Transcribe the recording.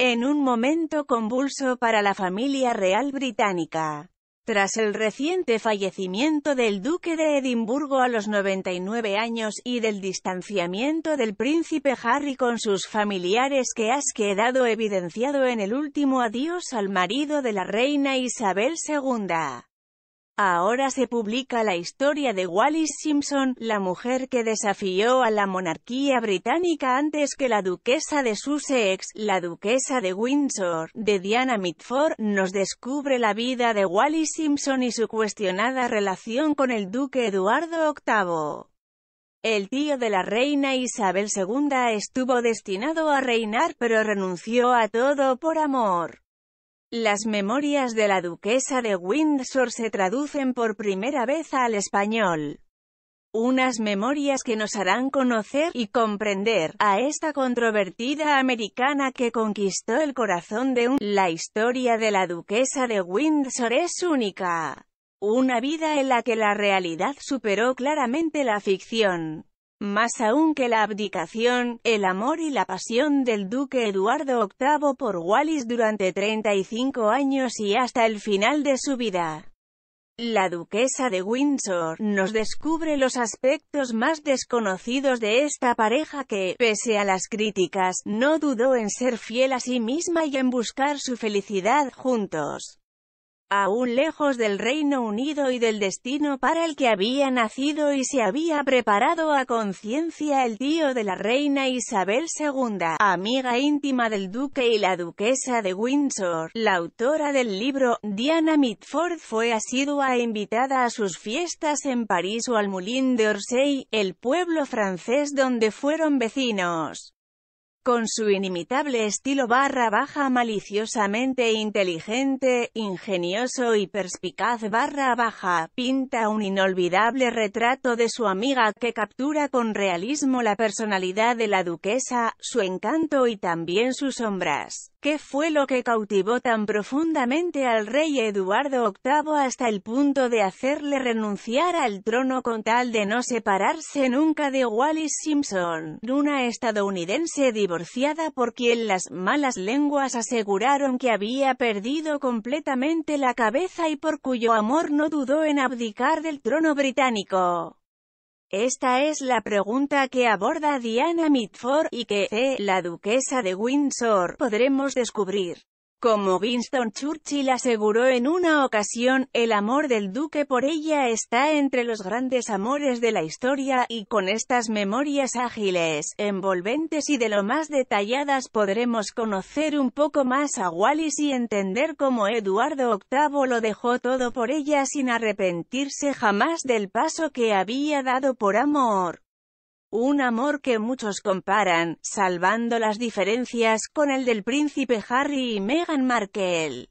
en un momento convulso para la familia real británica. Tras el reciente fallecimiento del duque de Edimburgo a los 99 años y del distanciamiento del príncipe Harry con sus familiares que has quedado evidenciado en el último adiós al marido de la reina Isabel II. Ahora se publica la historia de Wallis Simpson, la mujer que desafió a la monarquía británica antes que la duquesa de Sussex, la duquesa de Windsor, de Diana Mitford, nos descubre la vida de Wallis Simpson y su cuestionada relación con el duque Eduardo VIII. El tío de la reina Isabel II estuvo destinado a reinar pero renunció a todo por amor. Las memorias de la duquesa de Windsor se traducen por primera vez al español. Unas memorias que nos harán conocer y comprender a esta controvertida americana que conquistó el corazón de un... La historia de la duquesa de Windsor es única. Una vida en la que la realidad superó claramente la ficción. Más aún que la abdicación, el amor y la pasión del duque Eduardo VIII por Wallis durante 35 años y hasta el final de su vida. La duquesa de Windsor nos descubre los aspectos más desconocidos de esta pareja que, pese a las críticas, no dudó en ser fiel a sí misma y en buscar su felicidad juntos aún lejos del Reino Unido y del destino para el que había nacido y se había preparado a conciencia el tío de la reina Isabel II, amiga íntima del duque y la duquesa de Windsor. La autora del libro, Diana Mitford fue asidua e invitada a sus fiestas en París o al Moulin de Orsay, el pueblo francés donde fueron vecinos. Con su inimitable estilo barra baja maliciosamente inteligente, ingenioso y perspicaz barra baja, pinta un inolvidable retrato de su amiga que captura con realismo la personalidad de la duquesa, su encanto y también sus sombras. ¿Qué fue lo que cautivó tan profundamente al rey Eduardo VIII hasta el punto de hacerle renunciar al trono con tal de no separarse nunca de Wallis Simpson, una estadounidense divorciada por quien las malas lenguas aseguraron que había perdido completamente la cabeza y por cuyo amor no dudó en abdicar del trono británico. Esta es la pregunta que aborda Diana Mitford y que, la duquesa de Windsor, podremos descubrir. Como Winston Churchill aseguró en una ocasión, el amor del duque por ella está entre los grandes amores de la historia, y con estas memorias ágiles, envolventes y de lo más detalladas podremos conocer un poco más a Wallis y entender cómo Eduardo VIII lo dejó todo por ella sin arrepentirse jamás del paso que había dado por amor. Un amor que muchos comparan, salvando las diferencias, con el del príncipe Harry y Meghan Markle.